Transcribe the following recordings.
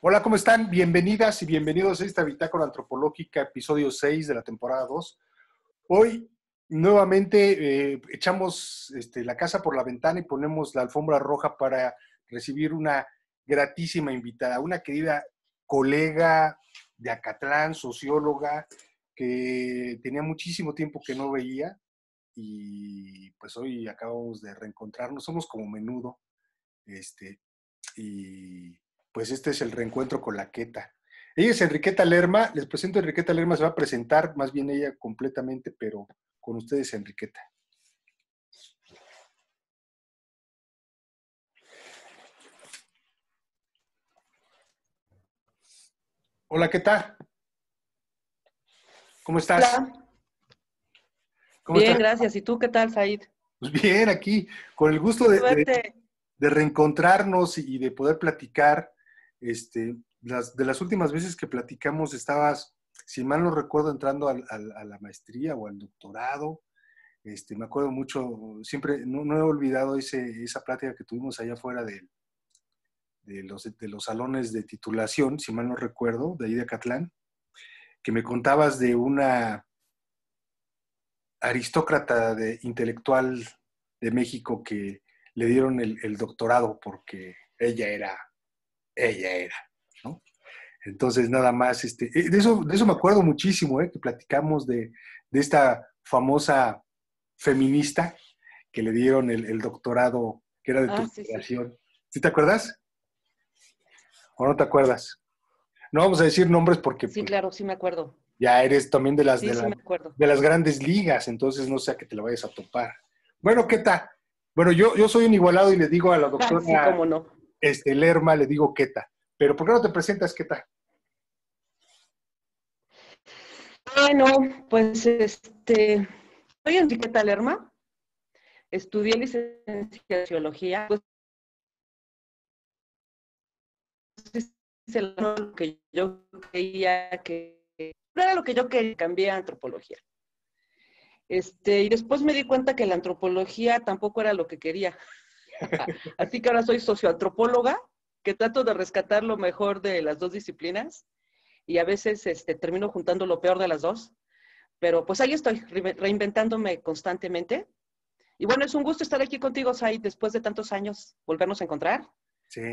Hola, ¿cómo están? Bienvenidas y bienvenidos a esta bitácora antropológica, episodio 6 de la temporada 2. Hoy nuevamente eh, echamos este, la casa por la ventana y ponemos la alfombra roja para recibir una gratísima invitada, una querida colega de Acatlán, socióloga, que tenía muchísimo tiempo que no veía y pues hoy acabamos de reencontrarnos, somos como menudo, este, y pues este es el reencuentro con la Queta. Ella es Enriqueta Lerma, les presento a Enriqueta Lerma, se va a presentar más bien ella completamente, pero con ustedes Enriqueta. Hola, ¿qué tal? ¿Cómo estás? bien, gracias. ¿Y tú qué tal, Said? Pues bien, aquí, con el gusto de reencontrarnos y de poder platicar este, de las últimas veces que platicamos estabas, si mal no recuerdo, entrando a la maestría o al doctorado. Este, me acuerdo mucho, siempre, no, he olvidado esa plática que tuvimos allá afuera de, los, salones de titulación, si mal no recuerdo, de ahí de Catlán, que me contabas de una aristócrata de, intelectual de México que le dieron el doctorado porque ella era ella era, ¿no? Entonces, nada más, este, de, eso, de eso me acuerdo muchísimo, ¿eh? que platicamos de, esta famosa feminista que le dieron el, doctorado, que era de ah, tu investigación. Sí. te acuerdas? ¿O no te acuerdas? No vamos a decir nombres porque... Sí, pues, claro, sí me acuerdo. Ya eres también de las, de, las grandes ligas, entonces no sea que te la vayas a topar. Bueno, ¿qué tal? Bueno, yo, yo soy un igualado y le digo a la ah, doctora... Ah, cómo no este, Lerma le digo Keta. Pero ¿por qué no te presentas, Keta? Bueno, ah, pues este, soy Enriqueta Lerma, estudié licenciatura en Sociología, pues, que yo que era lo que yo quería, cambié a antropología. Este, y después me di cuenta que la antropología tampoco era lo que quería. Así que ahora soy socioantropóloga, que trato de rescatar lo mejor de las dos disciplinas y a veces este, termino juntando lo peor de las dos. Pero pues ahí estoy reinventándome constantemente. Y bueno, es un gusto estar aquí contigo, Sai, después de tantos años, volvernos a encontrar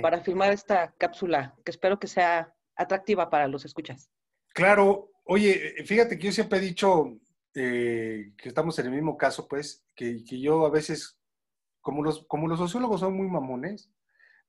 para firmar esta cápsula, que espero que sea atractiva para los escuchas. Claro, oye, fíjate que yo siempre he dicho eh, que estamos en el mismo caso, pues, que, que yo a veces como los, como los sociólogos son muy mamones,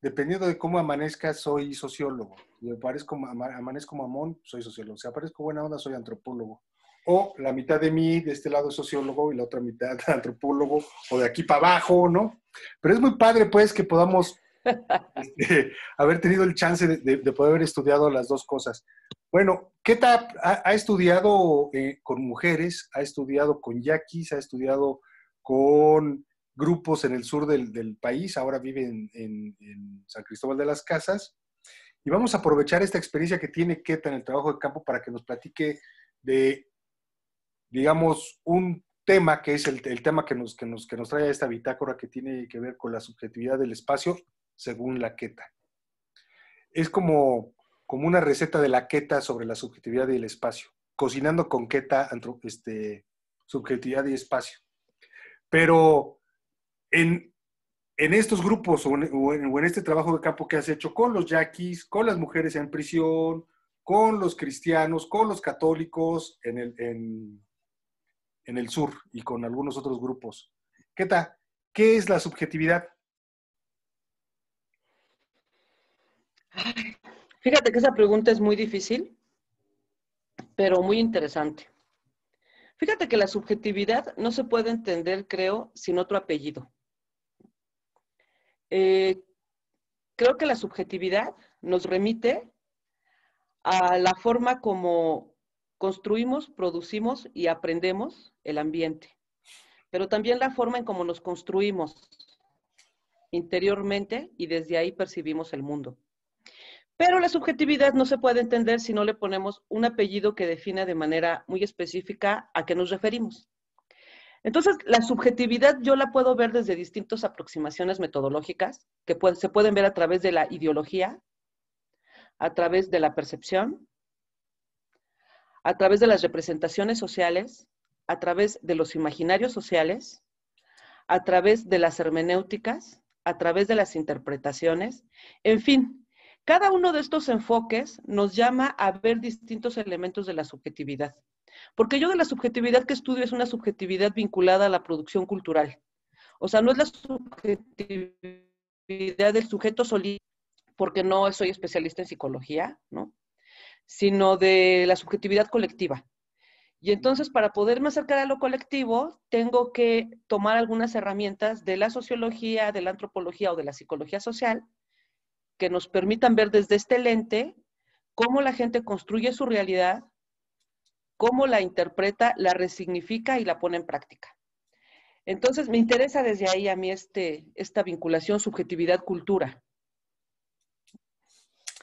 dependiendo de cómo amanezca, soy sociólogo. Si aparezco, amanezco mamón, soy sociólogo. Si aparezco buena onda, soy antropólogo. O la mitad de mí, de este lado, es sociólogo y la otra mitad, antropólogo, o de aquí para abajo, ¿no? Pero es muy padre, pues, que podamos este, haber tenido el chance de, poder haber estudiado las dos cosas. Bueno, ¿qué tal? ha estudiado eh, con mujeres, ha estudiado con yaquis, ha estudiado con grupos en el sur del, país, ahora vive en, San Cristóbal de las Casas. Y vamos a aprovechar esta experiencia que tiene Keta en el trabajo de campo para que nos platique de, digamos, un tema que es el, tema que nos, que nos, que nos trae esta bitácora que tiene que ver con la subjetividad del espacio según la Queta. Es como, como una receta de la Queta sobre la subjetividad del espacio. Cocinando con Queta, este, subjetividad y espacio. Pero en, estos grupos o en, este trabajo de campo que has hecho con los yaquis, con las mujeres en prisión, con los cristianos, con los católicos en el, sur y con algunos otros grupos. ¿Qué tal? ¿Qué es la subjetividad? fíjate que esa pregunta es muy difícil, pero muy interesante. Fíjate que la subjetividad no se puede entender, creo, sin otro apellido. Eh, creo que la subjetividad nos remite a la forma como construimos, producimos y aprendemos el ambiente, pero también la forma en cómo nos construimos interiormente y desde ahí percibimos el mundo. Pero la subjetividad no se puede entender si no le ponemos un apellido que defina de manera muy específica a qué nos referimos. Entonces, la subjetividad yo la puedo ver desde distintas aproximaciones metodológicas que se pueden ver a través de la ideología, a través de la percepción, a través de las representaciones sociales, a través de los imaginarios sociales, a través de las hermenéuticas, a través de las interpretaciones, en fin. Cada uno de estos enfoques nos llama a ver distintos elementos de la subjetividad. Porque yo de la subjetividad que estudio es una subjetividad vinculada a la producción cultural. O sea, no es la subjetividad del sujeto solito, porque no soy especialista en psicología, ¿no? Sino de la subjetividad colectiva. Y entonces, para poderme acercar a lo colectivo, tengo que tomar algunas herramientas de la sociología, de la antropología o de la psicología social que nos permitan ver desde este lente cómo la gente construye su realidad cómo la interpreta, la resignifica y la pone en práctica. Entonces, me interesa desde ahí a mí este, esta vinculación subjetividad-cultura.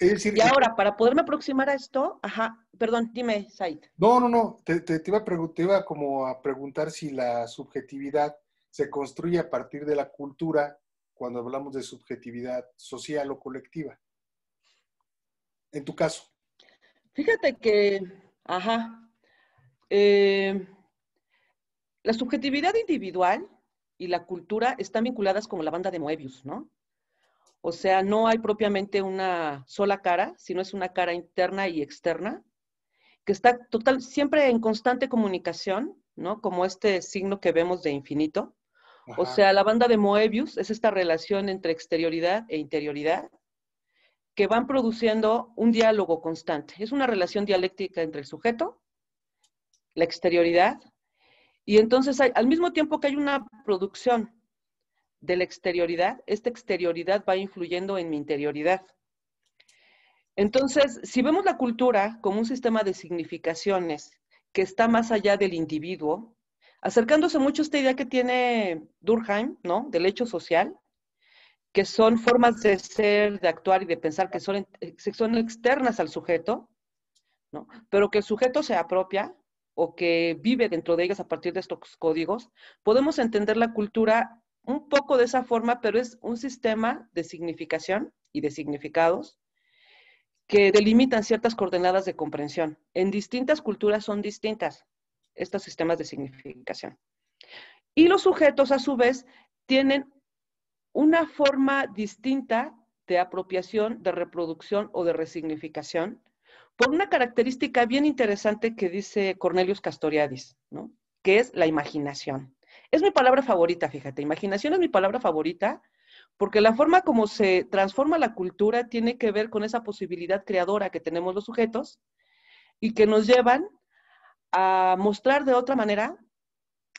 y ahora, para poderme aproximar a esto, ajá, perdón, dime, Said. No, no, no, te, iba, te iba como a preguntar si la subjetividad se construye a partir de la cultura cuando hablamos de subjetividad social o colectiva. En tu caso. Fíjate que, ajá, eh, la subjetividad individual y la cultura están vinculadas como la banda de Moebius, ¿no? O sea, no hay propiamente una sola cara, sino es una cara interna y externa, que está siempre en constante comunicación, ¿no? Como este signo que vemos de infinito. O sea, la banda de Moebius es esta relación entre exterioridad e interioridad que van produciendo un diálogo constante. Es una relación dialéctica entre el sujeto la exterioridad. Y entonces, al mismo tiempo que hay una producción de la exterioridad, esta exterioridad va influyendo en mi interioridad. Entonces, si vemos la cultura como un sistema de significaciones que está más allá del individuo, acercándose mucho a esta idea que tiene Durkheim, ¿no? Del hecho social, que son formas de ser, de actuar y de pensar que son, son externas al sujeto, ¿no? Pero que el sujeto se apropia o que vive dentro de ellas a partir de estos códigos, podemos entender la cultura un poco de esa forma, pero es un sistema de significación y de significados que delimitan ciertas coordenadas de comprensión. En distintas culturas son distintas estos sistemas de significación. Y los sujetos, a su vez, tienen una forma distinta de apropiación, de reproducción o de resignificación por una característica bien interesante que dice Cornelius Castoriadis, que es la imaginación. Es mi palabra favorita, fíjate, imaginación es mi palabra favorita porque la forma como se transforma la cultura tiene que ver con esa posibilidad creadora que tenemos los sujetos y que nos llevan a mostrar de otra manera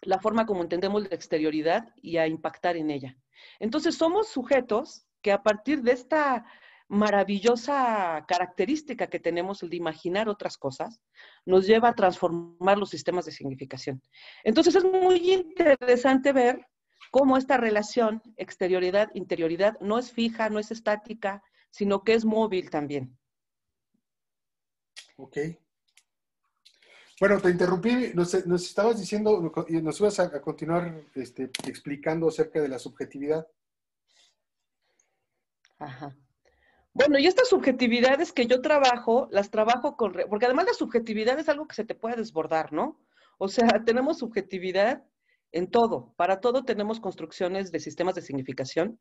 la forma como entendemos la exterioridad y a impactar en ella. Entonces somos sujetos que a partir de esta maravillosa característica que tenemos, el de imaginar otras cosas, nos lleva a transformar los sistemas de significación. Entonces es muy interesante ver cómo esta relación exterioridad-interioridad no es fija, no es estática, sino que es móvil también. Ok. Bueno, te interrumpí, nos, estabas diciendo, nos ibas a, continuar este, explicando acerca de la subjetividad. Ajá. Bueno, y estas subjetividades que yo trabajo, las trabajo con, porque además la subjetividad es algo que se te puede desbordar, ¿no? O sea, tenemos subjetividad en todo, para todo tenemos construcciones de sistemas de significación,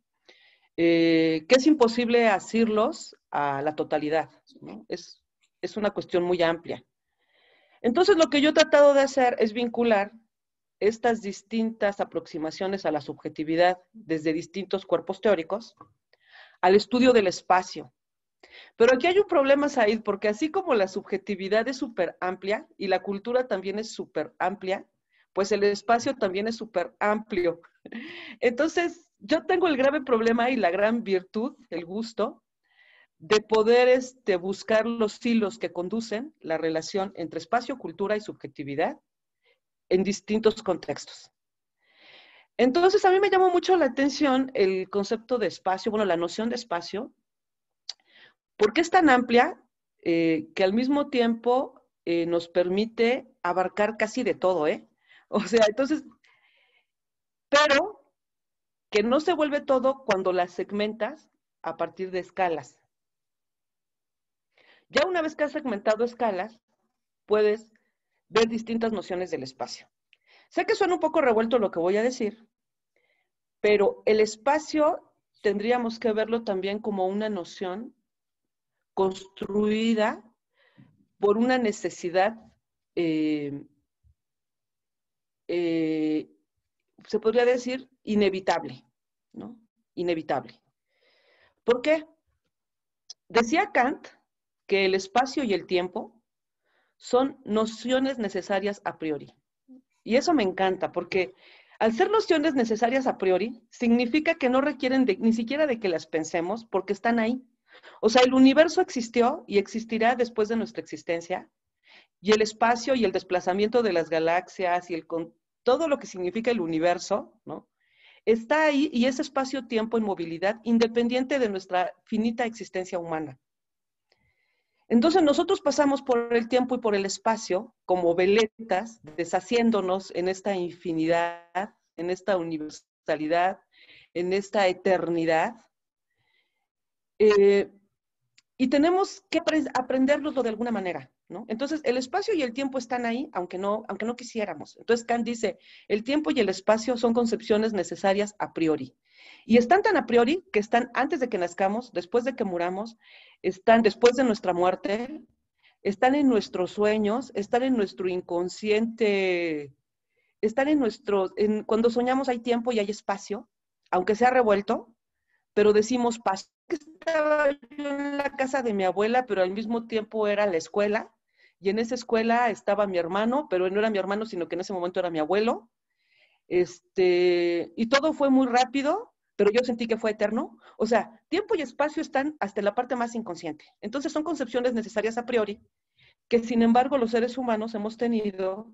eh, que es imposible asirlos a la totalidad, ¿no? es, es una cuestión muy amplia. Entonces, lo que yo he tratado de hacer es vincular estas distintas aproximaciones a la subjetividad desde distintos cuerpos teóricos, al estudio del espacio. Pero aquí hay un problema, Said, porque así como la subjetividad es súper amplia y la cultura también es súper amplia, pues el espacio también es súper amplio. Entonces, yo tengo el grave problema y la gran virtud, el gusto, de poder este, buscar los hilos que conducen la relación entre espacio, cultura y subjetividad en distintos contextos. Entonces, a mí me llamó mucho la atención el concepto de espacio, bueno, la noción de espacio, porque es tan amplia eh, que al mismo tiempo eh, nos permite abarcar casi de todo, ¿eh? O sea, entonces, pero que no se vuelve todo cuando las segmentas a partir de escalas. Ya una vez que has segmentado escalas, puedes ver distintas nociones del espacio. Sé que suena un poco revuelto lo que voy a decir, pero el espacio tendríamos que verlo también como una noción construida por una necesidad, eh, eh, se podría decir, inevitable, ¿no? Inevitable. ¿Por qué? Decía Kant que el espacio y el tiempo son nociones necesarias a priori. Y eso me encanta porque al ser nociones necesarias a priori, significa que no requieren ni siquiera de que las pensemos porque están ahí. O sea, el universo existió y existirá después de nuestra existencia. Y el espacio y el desplazamiento de las galaxias y el, todo lo que significa el universo, ¿no? Está ahí y es espacio-tiempo en movilidad independiente de nuestra finita existencia humana. Entonces nosotros pasamos por el tiempo y por el espacio como veletas, deshaciéndonos en esta infinidad, en esta universalidad, en esta eternidad. Eh, y tenemos que aprenderlo de alguna manera, ¿no? Entonces, el espacio y el tiempo están ahí, aunque no, aunque no quisiéramos. Entonces, Kant dice, el tiempo y el espacio son concepciones necesarias a priori. Y están tan a priori que están antes de que nazcamos, después de que muramos, están después de nuestra muerte, están en nuestros sueños, están en nuestro inconsciente, están en nuestro, cuando soñamos hay tiempo y hay espacio, aunque sea revuelto, pero decimos, estaba yo en la casa de mi abuela, pero al mismo tiempo era la escuela, y en esa escuela estaba mi hermano, pero él no era mi hermano, sino que en ese momento era mi abuelo, este, y todo fue muy rápido, pero yo sentí que fue eterno. O sea, tiempo y espacio están hasta la parte más inconsciente. Entonces son concepciones necesarias a priori que sin embargo los seres humanos hemos tenido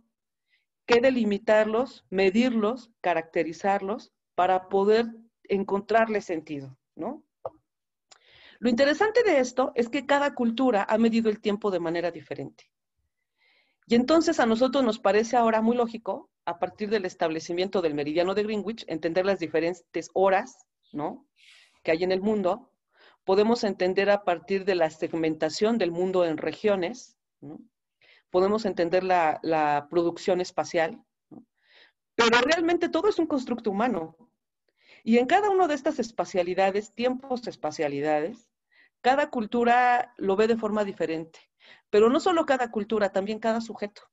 que delimitarlos, medirlos, caracterizarlos para poder encontrarle sentido, ¿no? Lo interesante de esto es que cada cultura ha medido el tiempo de manera diferente. Y entonces a nosotros nos parece ahora muy lógico a partir del establecimiento del meridiano de Greenwich, entender las diferentes horas, que hay en el mundo, podemos entender a partir de la segmentación del mundo en regiones, podemos entender la, producción espacial, pero realmente todo es un constructo humano. Y en cada una de estas espacialidades, tiempos espacialidades, cada cultura lo ve de forma diferente, pero no solo cada cultura, también cada sujeto.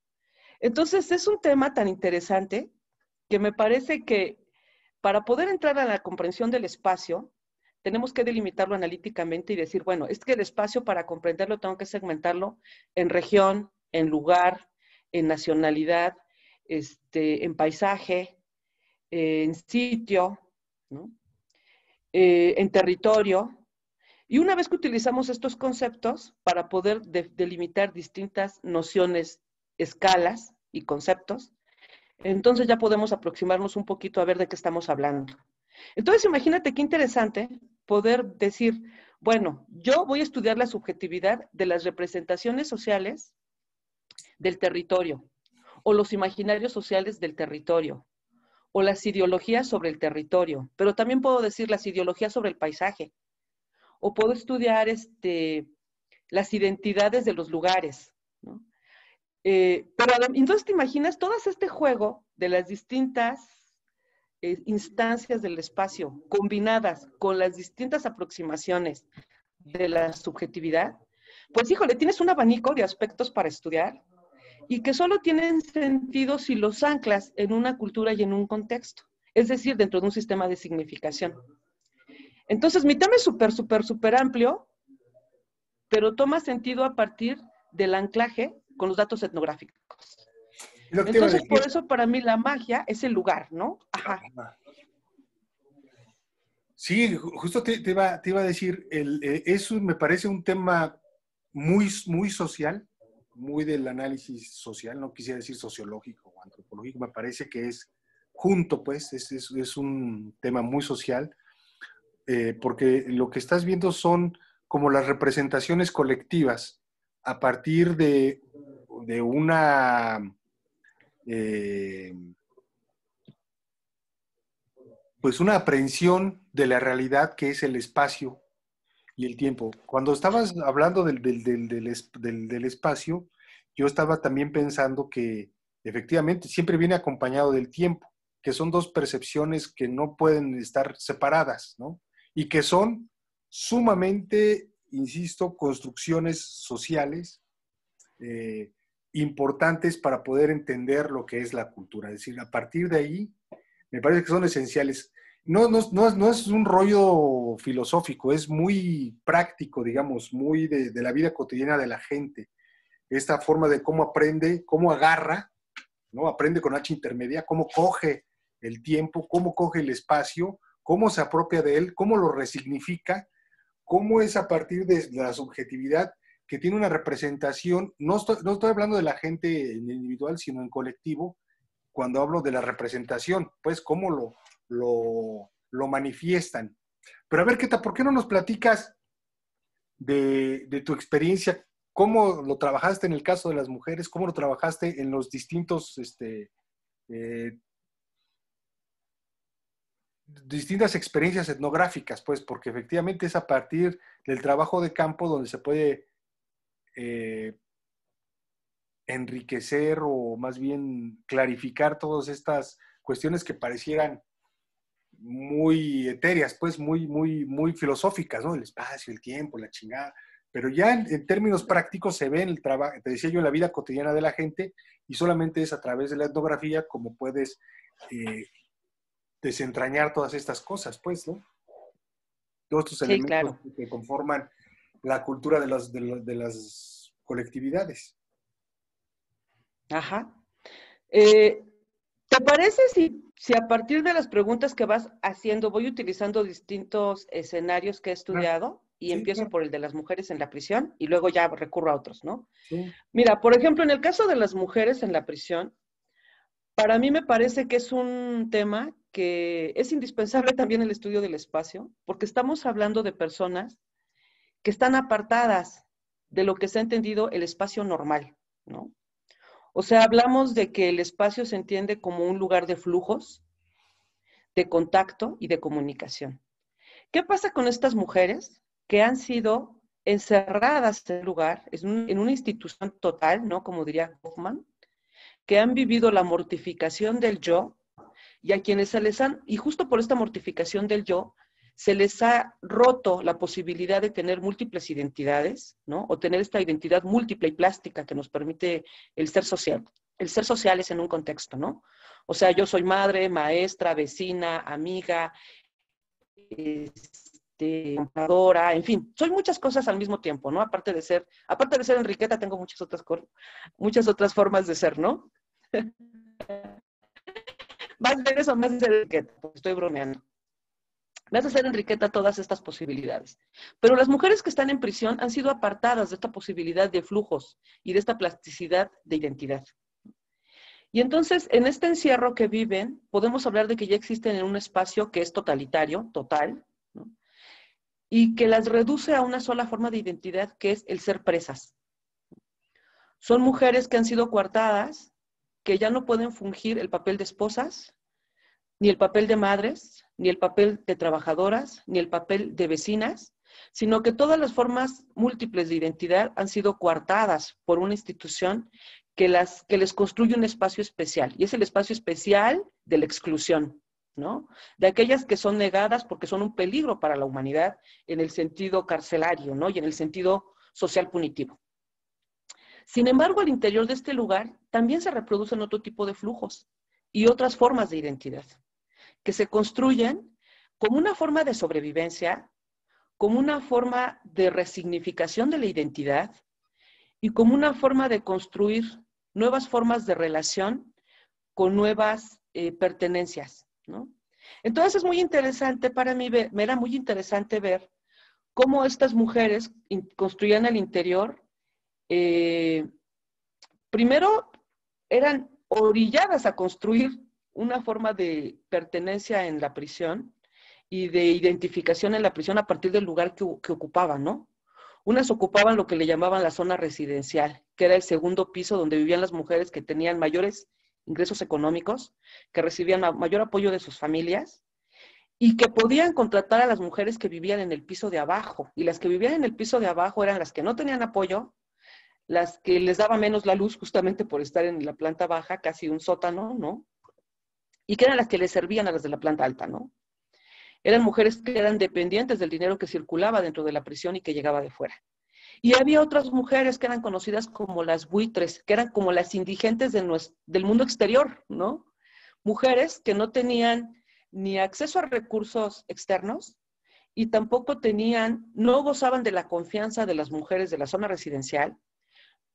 Entonces, es un tema tan interesante que me parece que para poder entrar a la comprensión del espacio, tenemos que delimitarlo analíticamente y decir, bueno, es que el espacio para comprenderlo tengo que segmentarlo en región, en lugar, en nacionalidad, este, en paisaje, eh, en sitio, eh, en territorio. Y una vez que utilizamos estos conceptos para poder delimitar distintas nociones, escalas, y conceptos, entonces ya podemos aproximarnos un poquito a ver de qué estamos hablando. Entonces, imagínate qué interesante poder decir, bueno, yo voy a estudiar la subjetividad de las representaciones sociales del territorio, o los imaginarios sociales del territorio, o las ideologías sobre el territorio, pero también puedo decir las ideologías sobre el paisaje, o puedo estudiar este, las identidades de los lugares, ¿no? Eh, pero entonces te imaginas todo este juego de las distintas eh, instancias del espacio combinadas con las distintas aproximaciones de la subjetividad, pues híjole, tienes un abanico de aspectos para estudiar y que solo tienen sentido si los anclas en una cultura y en un contexto, es decir, dentro de un sistema de significación. Entonces, mi tema es súper, súper, súper amplio, pero toma sentido a partir del anclaje con los datos etnográficos. Entonces, por eso para mí la magia es el lugar, ¿no? Ajá. Sí, justo te, iba, a decir, eh, eso me parece un tema muy, muy social, muy del análisis social, no quisiera decir sociológico o antropológico, me parece que es junto, pues, es, un tema muy social, eh, porque lo que estás viendo son como las representaciones colectivas a partir de de una eh, pues una aprehensión de la realidad que es el espacio y el tiempo. Cuando estabas hablando del, espacio, yo estaba también pensando que efectivamente siempre viene acompañado del tiempo, que son dos percepciones que no pueden estar separadas, ¿no? Y que son sumamente, insisto, construcciones sociales eh, importantes para poder entender lo que es la cultura. Es decir, a partir de ahí, me parece que son esenciales. No, no, es un rollo filosófico, es muy práctico, digamos, muy de, la vida cotidiana de la gente. Esta forma de cómo aprende, cómo agarra, ¿no? Aprende con H intermedia, cómo coge el tiempo, cómo coge el espacio, cómo se apropia de él, cómo lo resignifica, cómo es a partir de la subjetividad que tiene una representación, no estoy, hablando de la gente en individual, sino en colectivo, cuando hablo de la representación, pues cómo lo, lo, manifiestan. Pero a ver, ¿qué tal? ¿por qué no nos platicas de, tu experiencia? ¿Cómo lo trabajaste en el caso de las mujeres? ¿Cómo lo trabajaste en los distintos, este, eh, distintas experiencias etnográficas? Pues porque efectivamente es a partir del trabajo de campo donde se puede eh, enriquecer o más bien clarificar todas estas cuestiones que parecieran muy etéreas, pues muy, muy, muy filosóficas, ¿no? El espacio, el tiempo, la chingada. Pero ya en, términos prácticos se ve el trabajo, te decía yo, en la vida cotidiana de la gente y solamente es a través de la etnografía como puedes eh, desentrañar todas estas cosas, pues, ¿no? Todos estos elementos que conforman la cultura de las, de, las colectividades. Ajá. Eh, ¿Te parece si, a partir de las preguntas que vas haciendo voy utilizando distintos escenarios que he estudiado y empiezo por el de las mujeres en la prisión y luego ya recurro a otros, ¿no? Mira, por ejemplo, en el caso de las mujeres en la prisión, para mí me parece que es un tema que es indispensable también el estudio del espacio, porque estamos hablando de personas que están apartadas de lo que se ha entendido el espacio normal, ¿no? O sea, hablamos de que el espacio se entiende como un lugar de flujos, de contacto y de comunicación. ¿Qué pasa con estas mujeres que han sido encerradas en un lugar, en una institución total, ¿no? Como diría Hoffman, que han vivido la mortificación del yo y a quienes se les han, y justo por esta mortificación del yo, se les ha roto la posibilidad de tener múltiples identidades, ¿no? O tener esta identidad múltiple y plástica que nos permite el ser social. El ser social es en un contexto, ¿no? O sea, yo soy madre, maestra, vecina, amiga, este, compradora, en fin, soy muchas cosas al mismo tiempo, ¿no? Aparte de ser, aparte de ser Enriqueta, tengo muchas otras, muchas otras formas de ser, ¿no? Más de eso más de Enriqueta? Estoy bromeando me a ser Enriqueta todas estas posibilidades. Pero las mujeres que están en prisión han sido apartadas de esta posibilidad de flujos y de esta plasticidad de identidad. Y entonces, en este encierro que viven, podemos hablar de que ya existen en un espacio que es totalitario, total, y que las reduce a una sola forma de identidad, que es el ser presas. Son mujeres que han sido coartadas, que ya no pueden fungir el papel de esposas, ni el papel de madres, ni el papel de trabajadoras, ni el papel de vecinas, sino que todas las formas múltiples de identidad han sido coartadas por una institución que, las, que les construye un espacio especial, y es el espacio especial de la exclusión, ¿no? De aquellas que son negadas porque son un peligro para la humanidad en el sentido carcelario, ¿no? Y en el sentido social punitivo. Sin embargo, al interior de este lugar también se reproducen otro tipo de flujos y otras formas de identidad que se construyen como una forma de sobrevivencia, como una forma de resignificación de la identidad y como una forma de construir nuevas formas de relación con nuevas eh, pertenencias, Entonces es muy interesante para mí, ver, me era muy interesante ver cómo estas mujeres construían el interior. Eh, primero eran orilladas a construir una forma de pertenencia en la prisión y de identificación en la prisión a partir del lugar que, ocupaban, ¿no? Unas ocupaban lo que le llamaban la zona residencial, que era el segundo piso donde vivían las mujeres que tenían mayores ingresos económicos, que recibían mayor apoyo de sus familias y que podían contratar a las mujeres que vivían en el piso de abajo. Y las que vivían en el piso de abajo eran las que no tenían apoyo, las que les daba menos la luz justamente por estar en la planta baja, casi un sótano, ¿no? y que eran las que le servían a las de la planta alta, ¿no? Eran mujeres que eran dependientes del dinero que circulaba dentro de la prisión y que llegaba de fuera. Y había otras mujeres que eran conocidas como las buitres, que eran como las indigentes del mundo exterior, ¿no? Mujeres que no tenían ni acceso a recursos externos y tampoco tenían, no gozaban de la confianza de las mujeres de la zona residencial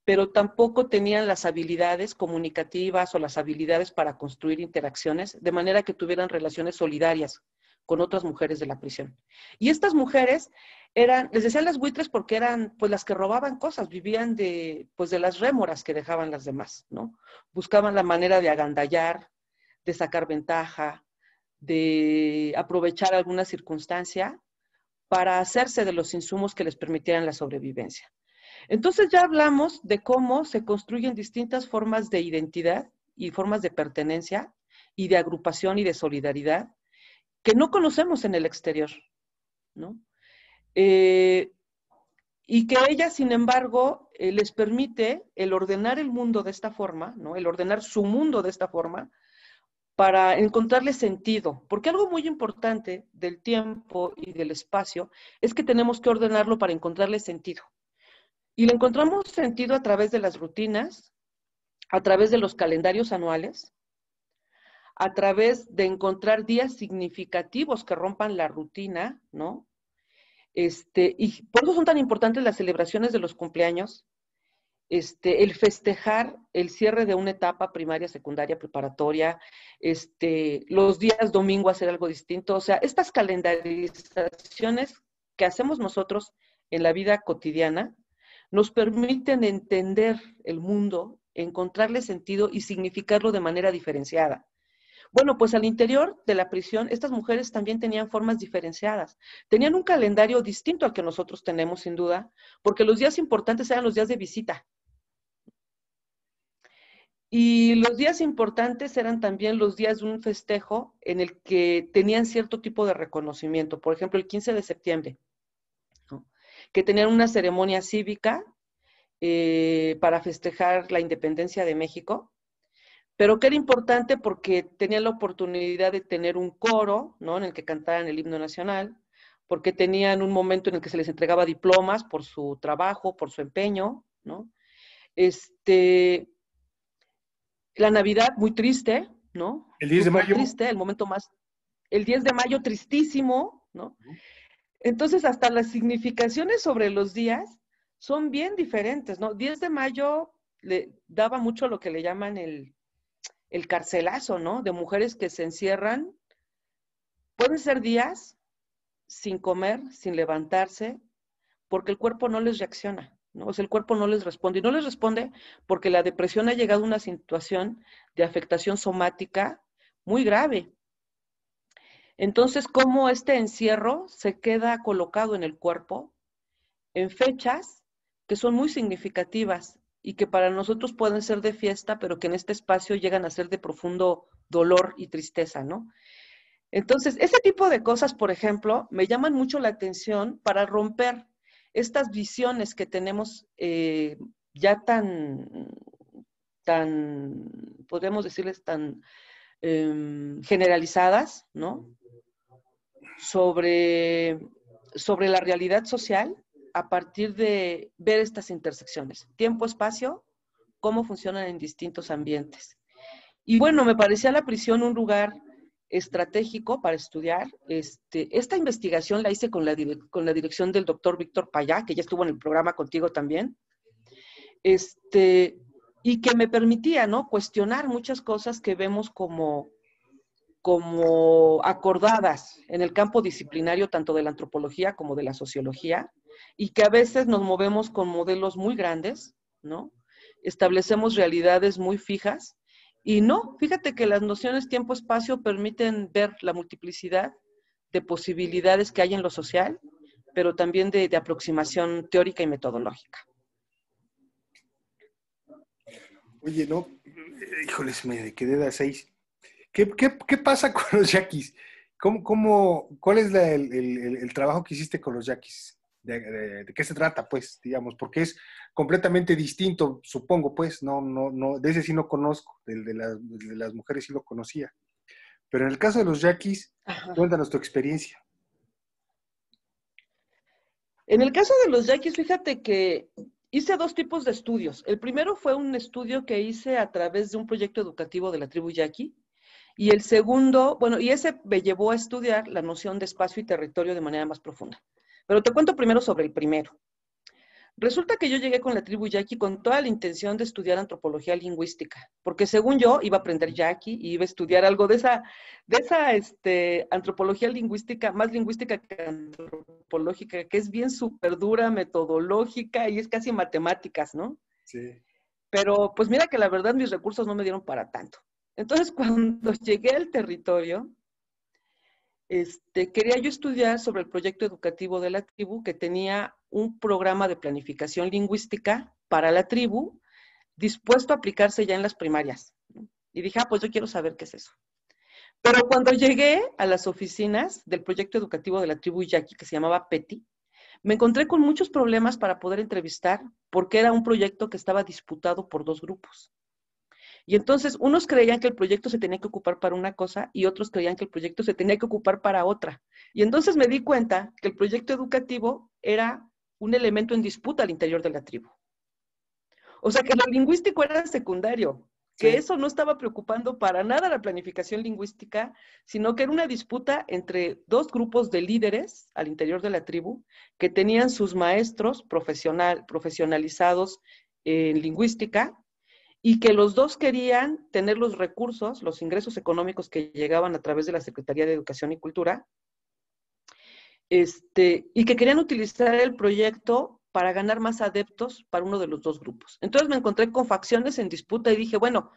pero tampoco tenían las habilidades comunicativas o las habilidades para construir interacciones, de manera que tuvieran relaciones solidarias con otras mujeres de la prisión. Y estas mujeres eran, les decían las buitres porque eran pues las que robaban cosas, vivían de pues de las rémoras que dejaban las demás, ¿no? Buscaban la manera de agandallar, de sacar ventaja, de aprovechar alguna circunstancia para hacerse de los insumos que les permitieran la sobrevivencia. Entonces ya hablamos de cómo se construyen distintas formas de identidad y formas de pertenencia y de agrupación y de solidaridad que no conocemos en el exterior, ¿no? Eh, y que ella, sin embargo, eh, les permite el ordenar el mundo de esta forma, ¿no? El ordenar su mundo de esta forma para encontrarle sentido. Porque algo muy importante del tiempo y del espacio es que tenemos que ordenarlo para encontrarle sentido. Y lo encontramos sentido a través de las rutinas, a través de los calendarios anuales, a través de encontrar días significativos que rompan la rutina, ¿no? Este, y por eso son tan importantes las celebraciones de los cumpleaños, este, el festejar el cierre de una etapa primaria, secundaria, preparatoria, este, los días domingo hacer algo distinto. O sea, estas calendarizaciones que hacemos nosotros en la vida cotidiana, nos permiten entender el mundo, encontrarle sentido y significarlo de manera diferenciada. Bueno, pues al interior de la prisión, estas mujeres también tenían formas diferenciadas. Tenían un calendario distinto al que nosotros tenemos, sin duda, porque los días importantes eran los días de visita. Y los días importantes eran también los días de un festejo en el que tenían cierto tipo de reconocimiento. Por ejemplo, el 15 de septiembre que tenían una ceremonia cívica eh, para festejar la independencia de México, pero que era importante porque tenían la oportunidad de tener un coro, ¿no? En el que cantaran el himno nacional, porque tenían un momento en el que se les entregaba diplomas por su trabajo, por su empeño, ¿no? Este, la Navidad muy triste, ¿no? El 10 de mayo. Triste, el momento más. El 10 de mayo tristísimo, ¿no? Entonces, hasta las significaciones sobre los días son bien diferentes, ¿no? 10 de mayo le daba mucho lo que le llaman el, el carcelazo, ¿no? De mujeres que se encierran. Pueden ser días sin comer, sin levantarse, porque el cuerpo no les reacciona. ¿no? O sea, el cuerpo no les responde. Y no les responde porque la depresión ha llegado a una situación de afectación somática muy grave. Entonces, cómo este encierro se queda colocado en el cuerpo en fechas que son muy significativas y que para nosotros pueden ser de fiesta, pero que en este espacio llegan a ser de profundo dolor y tristeza, ¿no? Entonces, ese tipo de cosas, por ejemplo, me llaman mucho la atención para romper estas visiones que tenemos eh, ya tan, tan, podríamos decirles, tan em, generalizadas, ¿no? sobre, sobre la realidad social a partir de ver estas intersecciones, tiempo-espacio, cómo funcionan en distintos ambientes. Y bueno, me parecía la prisión un lugar estratégico para estudiar. Este, esta investigación la hice con la, con la dirección del doctor Víctor Payá, que ya estuvo en el programa contigo también, este, y que me permitía ¿no? cuestionar muchas cosas que vemos como como acordadas en el campo disciplinario tanto de la antropología como de la sociología y que a veces nos movemos con modelos muy grandes, ¿no? Establecemos realidades muy fijas y no, fíjate que las nociones tiempo-espacio permiten ver la multiplicidad de posibilidades que hay en lo social, pero también de, aproximación teórica y metodológica. Oye, no, híjoles, me quedé de seis. ¿Qué, pasa con los yaquis? ¿Cómo, cómo, ¿Cuál es el, trabajo que hiciste con los yaquis? ¿De, qué se trata, pues, digamos? Porque es completamente distinto, supongo, pues, no, no, no, de ese sí no conozco, del de, las, mujeres sí lo conocía. Pero en el caso de los yaquis, cuéntanos tu experiencia. En el caso de los yaquis, fíjate que hice dos tipos de estudios. El primero fue un estudio que hice a través de un proyecto educativo de la tribu yaqui, y el segundo, bueno, y ese me llevó a estudiar la noción de espacio y territorio de manera más profunda. Pero te cuento primero sobre el primero. Resulta que yo llegué con la tribu Yaqui con toda la intención de estudiar antropología lingüística, porque según yo iba a aprender Yaqui y iba a estudiar algo de esa, de esa este, antropología lingüística, más lingüística que antropológica, que es bien súper dura, metodológica y es casi matemáticas, ¿no? Sí. Pero pues mira que la verdad mis recursos no me dieron para tanto. Entonces, cuando llegué al territorio, este, quería yo estudiar sobre el proyecto educativo de la tribu que tenía un programa de planificación lingüística para la tribu dispuesto a aplicarse ya en las primarias. Y dije, ah, pues yo quiero saber qué es eso. Pero cuando llegué a las oficinas del proyecto educativo de la tribu Yaqui, que se llamaba PETI, me encontré con muchos problemas para poder entrevistar porque era un proyecto que estaba disputado por dos grupos. Y entonces unos creían que el proyecto se tenía que ocupar para una cosa y otros creían que el proyecto se tenía que ocupar para otra. Y entonces me di cuenta que el proyecto educativo era un elemento en disputa al interior de la tribu. O sea que lo lingüístico era secundario, que eso no estaba preocupando para nada la planificación lingüística, sino que era una disputa entre dos grupos de líderes al interior de la tribu que tenían sus maestros profesional, profesionalizados en lingüística y que los dos querían tener los recursos, los ingresos económicos que llegaban a través de la Secretaría de Educación y Cultura, este, y que querían utilizar el proyecto para ganar más adeptos para uno de los dos grupos. Entonces me encontré con facciones en disputa y dije, bueno,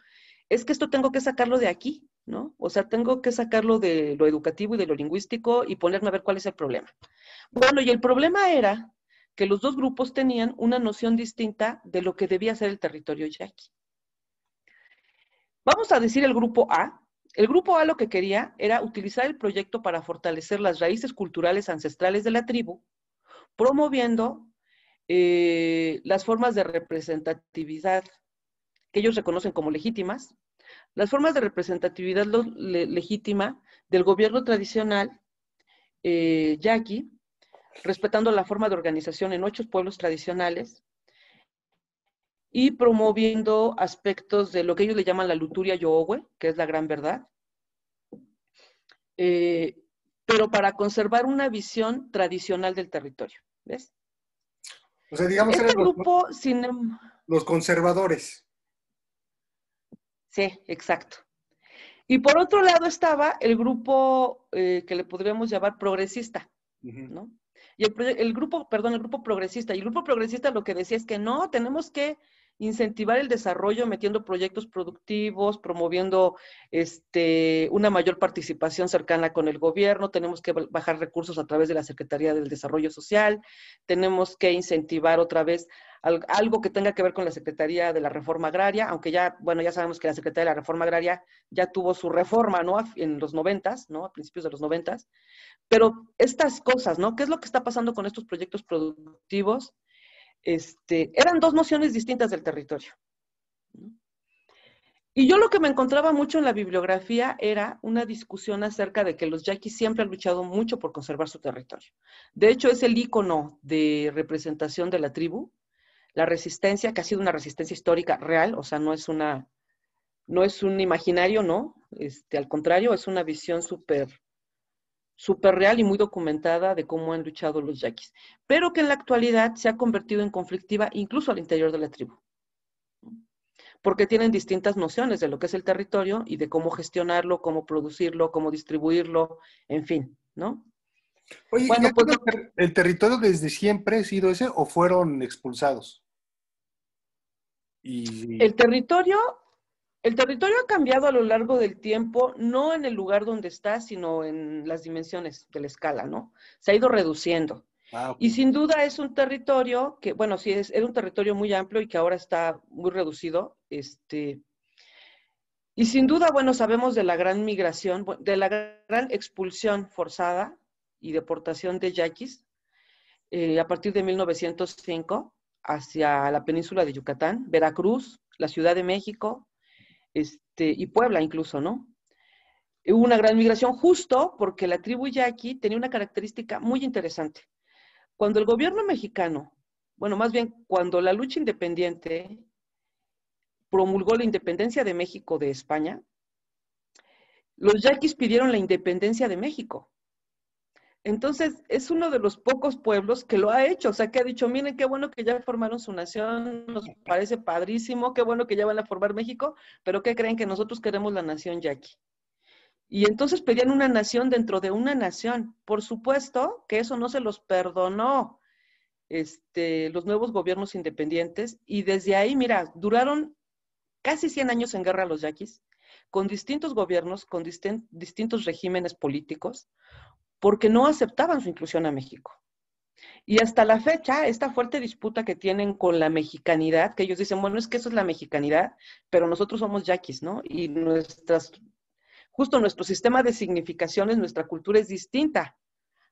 es que esto tengo que sacarlo de aquí, ¿no? O sea, tengo que sacarlo de lo educativo y de lo lingüístico y ponerme a ver cuál es el problema. Bueno, y el problema era que los dos grupos tenían una noción distinta de lo que debía ser el territorio yaqui. Vamos a decir el grupo A. El grupo A lo que quería era utilizar el proyecto para fortalecer las raíces culturales ancestrales de la tribu, promoviendo eh, las formas de representatividad que ellos reconocen como legítimas, las formas de representatividad legítima del gobierno tradicional eh, yaqui, respetando la forma de organización en ocho pueblos tradicionales, y promoviendo aspectos de lo que ellos le llaman la luturia yowe, que es la gran verdad, eh, pero para conservar una visión tradicional del territorio. ¿Ves? O sea, digamos este era. grupo, los, sin... Em-, los conservadores. Sí, exacto. Y por otro lado estaba el grupo eh, que le podríamos llamar progresista, ¿no? Y el, grupo, perdón, el grupo progresista. Y el grupo progresista lo que decía es que no, tenemos que incentivar el desarrollo metiendo proyectos productivos, promoviendo este, una mayor participación cercana con el gobierno, tenemos que bajar recursos a través de la Secretaría del Desarrollo Social, tenemos que incentivar otra vez algo que tenga que ver con la Secretaría de la Reforma Agraria, aunque ya, bueno, ya sabemos que la Secretaría de la Reforma Agraria ya tuvo su reforma, ¿no? En los noventas, ¿no? A principios de los noventas. Pero estas cosas, ¿no? ¿Qué es lo que está pasando con estos proyectos productivos? Este, eran dos nociones distintas del territorio. Y yo lo que me encontraba mucho en la bibliografía era una discusión acerca de que los yaquis siempre han luchado mucho por conservar su territorio. De hecho, es el icono de representación de la tribu, la resistencia, que ha sido una resistencia histórica real, o sea, no es una, no es un imaginario, ¿no? Este, al contrario, es una visión súper súper real y muy documentada de cómo han luchado los yaquis, pero que en la actualidad se ha convertido en conflictiva incluso al interior de la tribu, porque tienen distintas nociones de lo que es el territorio y de cómo gestionarlo, cómo producirlo, cómo distribuirlo, en fin, ¿no? Oye, pues ¿el territorio desde siempre ha sido ese o fueron expulsados? El territorio el territorio ha cambiado a lo largo del tiempo, no en el lugar donde está, sino en las dimensiones de la escala, ¿no? Se ha ido reduciendo. Ah, y sin duda es un territorio que, bueno, sí, es, era un territorio muy amplio y que ahora está muy reducido. Este, y sin duda, bueno, sabemos de la gran migración, de la gran expulsión forzada y deportación de yaquis eh, a partir de 1905 hacia la península de Yucatán, Veracruz, la Ciudad de México, este, y Puebla incluso, ¿no? Hubo una gran migración justo porque la tribu yaqui tenía una característica muy interesante. Cuando el gobierno mexicano, bueno, más bien cuando la lucha independiente promulgó la independencia de México de España, los yaquis pidieron la independencia de México. Entonces, es uno de los pocos pueblos que lo ha hecho, o sea, que ha dicho, miren, qué bueno que ya formaron su nación, nos parece padrísimo, qué bueno que ya van a formar México, pero ¿qué creen que nosotros queremos la nación yaqui? Y entonces pedían una nación dentro de una nación. Por supuesto que eso no se los perdonó este, los nuevos gobiernos independientes. Y desde ahí, mira, duraron casi 100 años en guerra los yaquis, con distintos gobiernos, con distintos regímenes políticos porque no aceptaban su inclusión a México. Y hasta la fecha, esta fuerte disputa que tienen con la mexicanidad, que ellos dicen, bueno, es que eso es la mexicanidad, pero nosotros somos yaquis, ¿no? Y nuestras, justo nuestro sistema de significaciones, nuestra cultura es distinta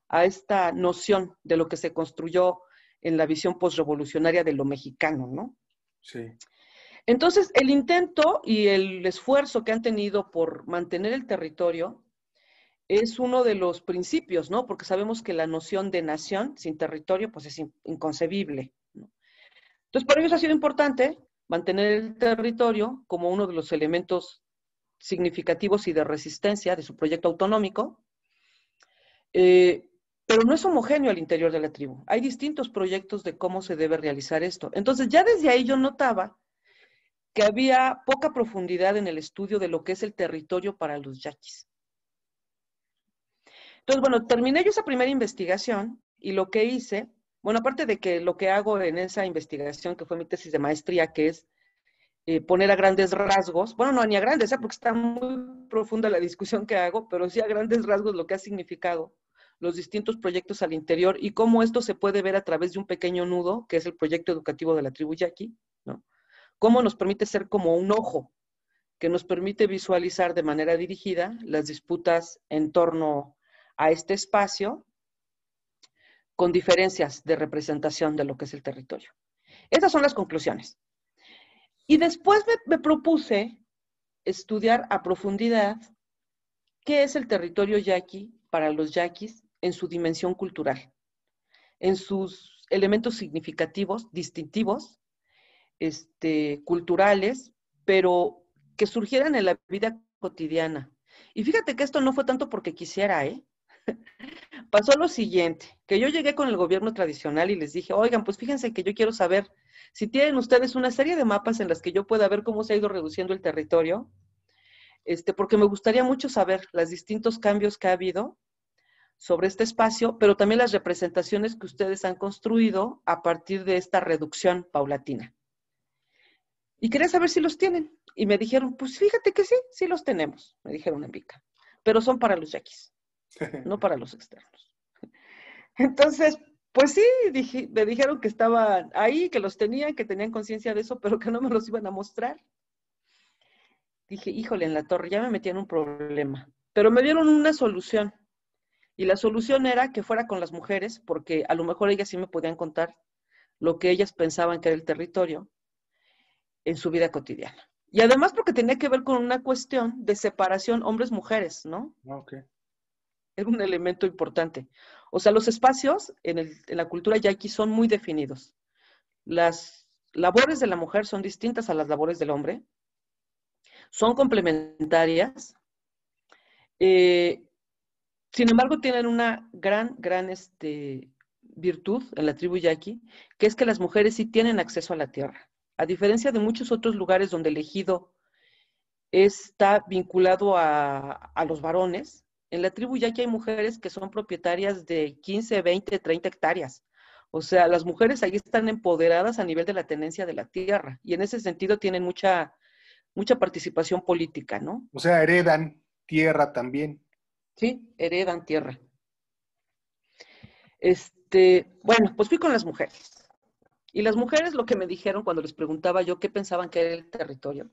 a esta noción de lo que se construyó en la visión postrevolucionaria de lo mexicano, ¿no? Sí. Entonces, el intento y el esfuerzo que han tenido por mantener el territorio es uno de los principios, ¿no? Porque sabemos que la noción de nación sin territorio, pues es inconcebible. Entonces, para ellos ha sido importante mantener el territorio como uno de los elementos significativos y de resistencia de su proyecto autonómico, eh, pero no es homogéneo al interior de la tribu. Hay distintos proyectos de cómo se debe realizar esto. Entonces, ya desde ahí yo notaba que había poca profundidad en el estudio de lo que es el territorio para los yaquis. Entonces, bueno, terminé yo esa primera investigación y lo que hice, bueno, aparte de que lo que hago en esa investigación, que fue mi tesis de maestría, que es eh, poner a grandes rasgos, bueno, no, ni a grandes, ¿eh? porque está muy profunda la discusión que hago, pero sí a grandes rasgos lo que ha significado los distintos proyectos al interior y cómo esto se puede ver a través de un pequeño nudo, que es el proyecto educativo de la tribu Yaqui, ¿no? Cómo nos permite ser como un ojo, que nos permite visualizar de manera dirigida las disputas en torno a este espacio con diferencias de representación de lo que es el territorio. Esas son las conclusiones. Y después me, propuse estudiar a profundidad qué es el territorio yaqui para los yaquis en su dimensión cultural, en sus elementos significativos, distintivos, este, culturales, pero que surgieran en la vida cotidiana. Y fíjate que esto no fue tanto porque quisiera, ¿eh? pasó lo siguiente, que yo llegué con el gobierno tradicional y les dije, oigan, pues fíjense que yo quiero saber si tienen ustedes una serie de mapas en las que yo pueda ver cómo se ha ido reduciendo el territorio, este, porque me gustaría mucho saber los distintos cambios que ha habido sobre este espacio, pero también las representaciones que ustedes han construido a partir de esta reducción paulatina. Y quería saber si los tienen. Y me dijeron, pues fíjate que sí, sí los tenemos, me dijeron en pica, pero son para los X. no para los externos. Entonces, pues sí, me dijeron que estaban ahí, que los tenían, que tenían conciencia de eso, pero que no me los iban a mostrar. Dije, híjole, en la torre ya me metían un problema. Pero me dieron una solución. Y la solución era que fuera con las mujeres, porque a lo mejor ellas sí me podían contar lo que ellas pensaban que era el territorio en su vida cotidiana. Y además porque tenía que ver con una cuestión de separación hombres-mujeres, ¿no? Ah, ok era un elemento importante. O sea, los espacios en, la cultura yaqui son muy definidos. Las labores de la mujer son distintas a las labores del hombre, son complementarias, eh, sin embargo tienen una gran, gran este, virtud en la tribu yaqui, que es que las mujeres sí tienen acceso a la tierra. A diferencia de muchos otros lugares donde el ejido está vinculado a, a los varones, en la tribu ya que hay mujeres que son propietarias de 15, 20, 30 hectáreas. O sea, las mujeres ahí están empoderadas a nivel de la tenencia de la tierra y en ese sentido tienen mucha, mucha participación política, ¿no? O sea, heredan tierra también. Sí, heredan tierra. Este, bueno, pues fui con las mujeres. Y las mujeres lo que me dijeron cuando les preguntaba yo qué pensaban que era el territorio,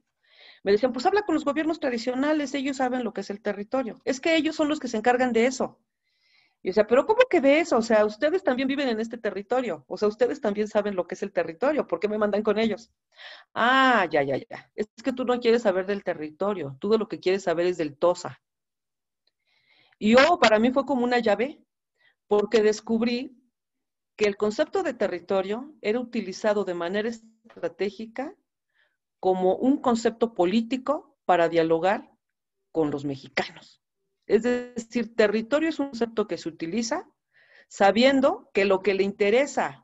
me decían, pues habla con los gobiernos tradicionales, ellos saben lo que es el territorio. Es que ellos son los que se encargan de eso. Y o sea, pero ¿cómo que de eso? O sea, ustedes también viven en este territorio. O sea, ustedes también saben lo que es el territorio. ¿Por qué me mandan con ellos? Ah, ya, ya, ya. Es que tú no quieres saber del territorio. Tú de lo que quieres saber es del TOSA. Y yo, oh, para mí fue como una llave, porque descubrí que el concepto de territorio era utilizado de manera estratégica como un concepto político para dialogar con los mexicanos. Es decir, territorio es un concepto que se utiliza sabiendo que lo que le interesa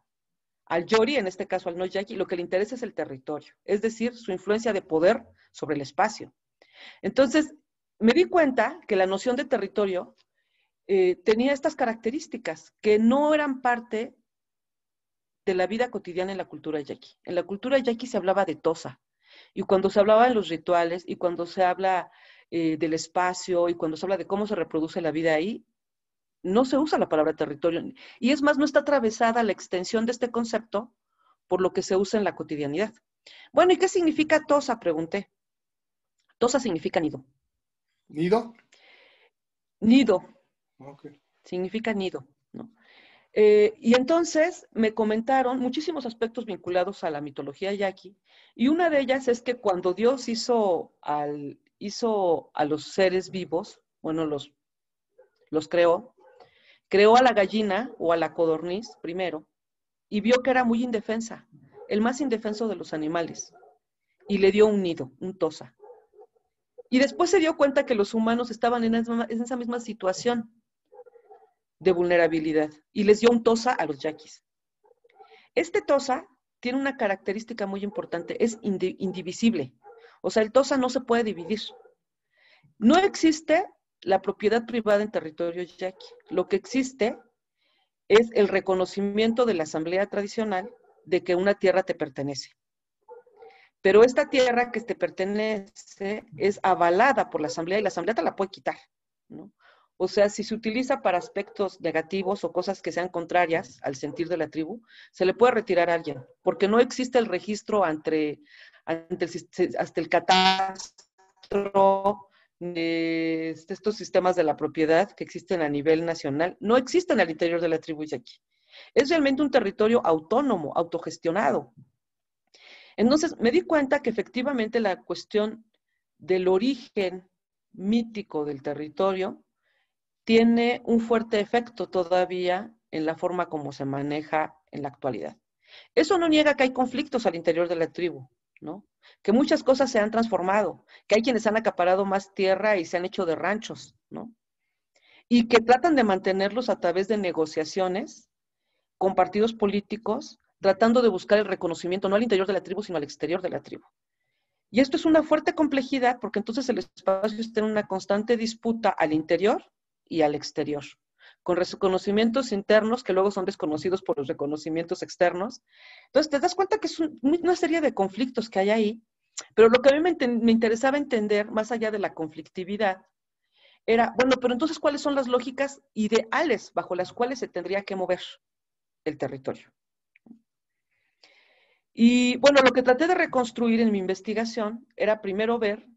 al Yori, en este caso al no yaki, lo que le interesa es el territorio, es decir, su influencia de poder sobre el espacio. Entonces, me di cuenta que la noción de territorio eh, tenía estas características que no eran parte de la vida cotidiana en la cultura yaqui. En la cultura yaqui se hablaba de tosa, y cuando se hablaba de los rituales y cuando se habla eh, del espacio y cuando se habla de cómo se reproduce la vida ahí, no se usa la palabra territorio. Y es más, no está atravesada la extensión de este concepto por lo que se usa en la cotidianidad. Bueno, ¿y qué significa tosa? Pregunté. Tosa significa nido. ¿Nido? Nido. Significa nido. Eh, y entonces me comentaron muchísimos aspectos vinculados a la mitología yaqui, y una de ellas es que cuando Dios hizo, al, hizo a los seres vivos, bueno, los, los creó, creó a la gallina o a la codorniz primero, y vio que era muy indefensa, el más indefenso de los animales, y le dio un nido, un tosa. Y después se dio cuenta que los humanos estaban en esa misma situación, de vulnerabilidad y les dio un TOSA a los yaquis. Este TOSA tiene una característica muy importante, es indivisible. O sea, el TOSA no se puede dividir. No existe la propiedad privada en territorio yaqui. Lo que existe es el reconocimiento de la asamblea tradicional de que una tierra te pertenece. Pero esta tierra que te pertenece es avalada por la asamblea y la asamblea te la puede quitar. ¿no? O sea, si se utiliza para aspectos negativos o cosas que sean contrarias al sentir de la tribu, se le puede retirar a alguien, porque no existe el registro ante, hasta el catastro de este, estos sistemas de la propiedad que existen a nivel nacional, no existen al interior de la tribu aquí. Es realmente un territorio autónomo, autogestionado. Entonces, me di cuenta que efectivamente la cuestión del origen mítico del territorio tiene un fuerte efecto todavía en la forma como se maneja en la actualidad. Eso no niega que hay conflictos al interior de la tribu, ¿no? Que muchas cosas se han transformado, que hay quienes han acaparado más tierra y se han hecho de ranchos, ¿no? Y que tratan de mantenerlos a través de negociaciones con partidos políticos, tratando de buscar el reconocimiento no al interior de la tribu, sino al exterior de la tribu. Y esto es una fuerte complejidad porque entonces el espacio está en una constante disputa al interior y al exterior, con reconocimientos internos que luego son desconocidos por los reconocimientos externos. Entonces, te das cuenta que es una serie de conflictos que hay ahí, pero lo que a mí me, me interesaba entender, más allá de la conflictividad, era, bueno, pero entonces, ¿cuáles son las lógicas ideales bajo las cuales se tendría que mover el territorio? Y bueno, lo que traté de reconstruir en mi investigación era primero ver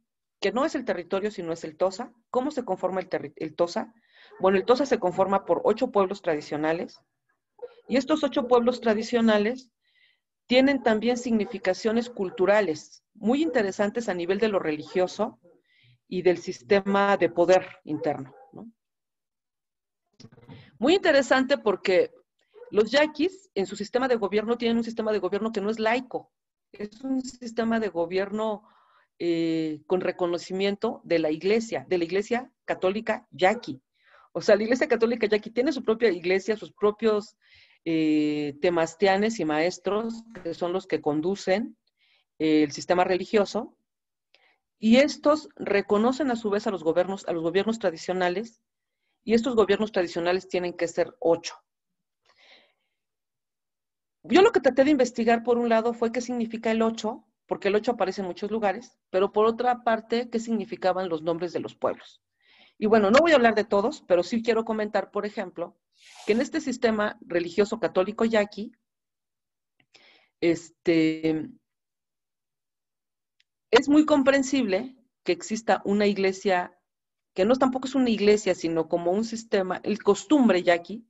que no es el territorio, sino es el TOSA. ¿Cómo se conforma el, el TOSA? Bueno, el TOSA se conforma por ocho pueblos tradicionales y estos ocho pueblos tradicionales tienen también significaciones culturales muy interesantes a nivel de lo religioso y del sistema de poder interno. Muy interesante porque los yaquis en su sistema de gobierno tienen un sistema de gobierno que no es laico, es un sistema de gobierno eh, con reconocimiento de la iglesia, de la iglesia católica yaqui. O sea, la iglesia católica yaqui tiene su propia iglesia, sus propios eh, temastianes y maestros, que son los que conducen eh, el sistema religioso, y estos reconocen a su vez a los gobiernos, a los gobiernos tradicionales, y estos gobiernos tradicionales tienen que ser ocho. Yo lo que traté de investigar, por un lado, fue qué significa el ocho, porque el 8 aparece en muchos lugares, pero por otra parte, ¿qué significaban los nombres de los pueblos? Y bueno, no voy a hablar de todos, pero sí quiero comentar, por ejemplo, que en este sistema religioso católico yaqui, este, es muy comprensible que exista una iglesia, que no tampoco es una iglesia, sino como un sistema, el costumbre yaqui,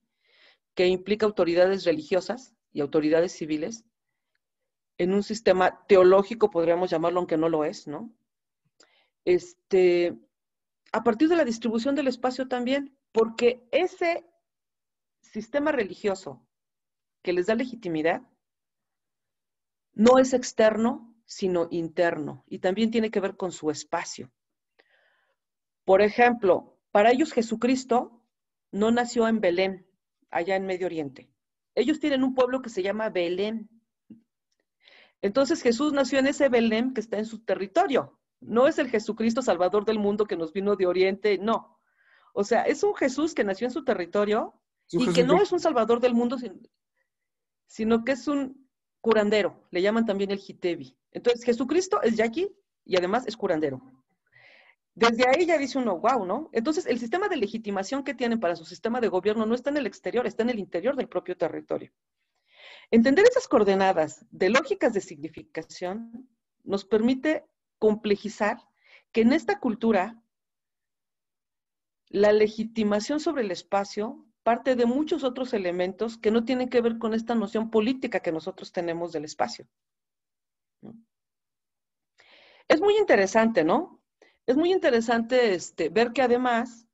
que implica autoridades religiosas y autoridades civiles, en un sistema teológico, podríamos llamarlo, aunque no lo es, ¿no? Este, a partir de la distribución del espacio también, porque ese sistema religioso que les da legitimidad no es externo, sino interno, y también tiene que ver con su espacio. Por ejemplo, para ellos Jesucristo no nació en Belén, allá en Medio Oriente. Ellos tienen un pueblo que se llama Belén, entonces Jesús nació en ese Belén que está en su territorio. No es el Jesucristo Salvador del mundo que nos vino de Oriente, no. O sea, es un Jesús que nació en su territorio y que no es un Salvador del mundo, sino que es un curandero. Le llaman también el Jitevi. Entonces Jesucristo es yaqui y además es curandero. Desde ahí ya dice uno, wow, ¿no? Entonces, el sistema de legitimación que tienen para su sistema de gobierno no está en el exterior, está en el interior del propio territorio. Entender esas coordenadas de lógicas de significación nos permite complejizar que en esta cultura la legitimación sobre el espacio parte de muchos otros elementos que no tienen que ver con esta noción política que nosotros tenemos del espacio. Es muy interesante, ¿no? Es muy interesante este, ver que además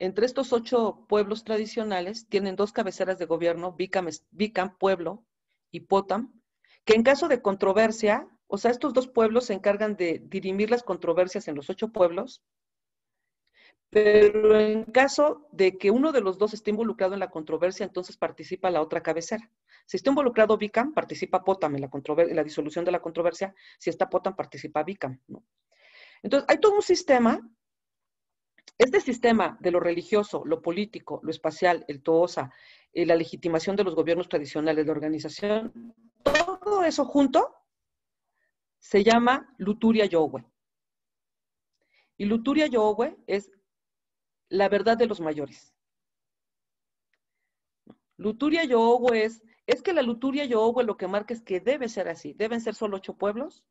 entre estos ocho pueblos tradicionales tienen dos cabeceras de gobierno, Bicam, Pueblo y Potam, que en caso de controversia, o sea, estos dos pueblos se encargan de dirimir las controversias en los ocho pueblos, pero en caso de que uno de los dos esté involucrado en la controversia, entonces participa la otra cabecera. Si está involucrado Bicam, participa Potam en la, la disolución de la controversia. Si está Potam, participa Bicam. Entonces, hay todo un sistema este sistema de lo religioso, lo político, lo espacial, el TOOSA, eh, la legitimación de los gobiernos tradicionales, la organización, todo eso junto se llama Luturia Yogue. Y Luturia Yogwe es la verdad de los mayores. Luturia Yogwe es, es que la Luturia Yogwe lo que marca es que debe ser así, deben ser solo ocho pueblos,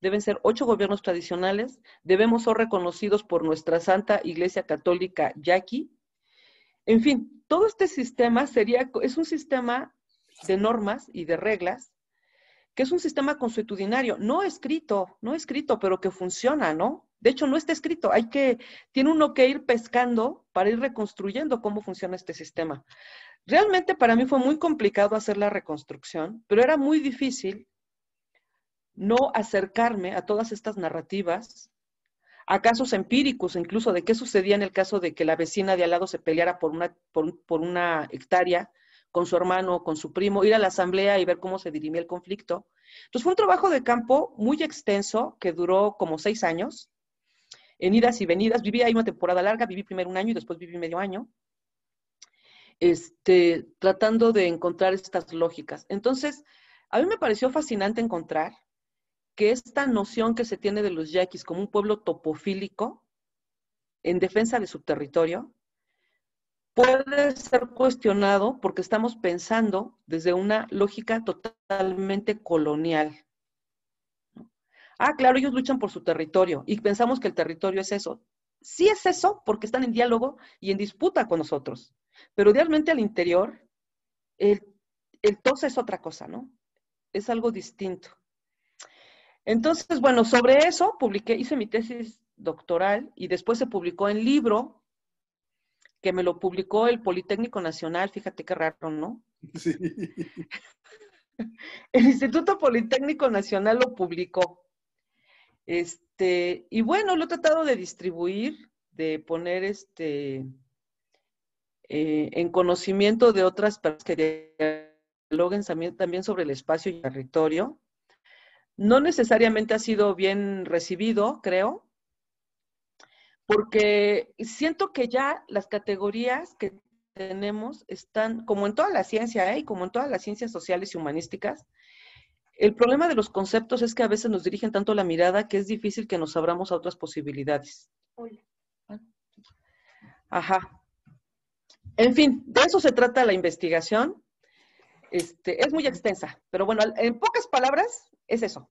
deben ser ocho gobiernos tradicionales, debemos ser reconocidos por nuestra Santa Iglesia Católica aquí. En fin, todo este sistema sería, es un sistema de normas y de reglas, que es un sistema consuetudinario, no escrito, no escrito, pero que funciona, ¿no? De hecho, no está escrito, hay que, tiene uno que ir pescando para ir reconstruyendo cómo funciona este sistema. Realmente para mí fue muy complicado hacer la reconstrucción, pero era muy difícil no acercarme a todas estas narrativas, a casos empíricos, incluso de qué sucedía en el caso de que la vecina de al lado se peleara por una, por, una hectárea con su hermano, o con su primo, ir a la asamblea y ver cómo se dirimía el conflicto. Entonces fue un trabajo de campo muy extenso que duró como seis años, en idas y venidas. Viví ahí una temporada larga, viví primero un año y después viví medio año, este, tratando de encontrar estas lógicas. Entonces, a mí me pareció fascinante encontrar que esta noción que se tiene de los yaquis como un pueblo topofílico en defensa de su territorio puede ser cuestionado porque estamos pensando desde una lógica totalmente colonial. Ah, claro, ellos luchan por su territorio y pensamos que el territorio es eso. Sí es eso porque están en diálogo y en disputa con nosotros, pero realmente al interior el, el tos es otra cosa, ¿no? Es algo distinto. Entonces, bueno, sobre eso publiqué, hice mi tesis doctoral y después se publicó en libro que me lo publicó el Politécnico Nacional, fíjate qué raro, ¿no? Sí. El Instituto Politécnico Nacional lo publicó. Este, y bueno, lo he tratado de distribuir, de poner este eh, en conocimiento de otras personas que dialoguen también, sobre el espacio y territorio no necesariamente ha sido bien recibido, creo, porque siento que ya las categorías que tenemos están, como en toda la ciencia ¿eh? y como en todas las ciencias sociales y humanísticas, el problema de los conceptos es que a veces nos dirigen tanto la mirada que es difícil que nos abramos a otras posibilidades. Ajá. En fin, de eso se trata la investigación este, es muy extensa, pero bueno, en pocas palabras, es eso.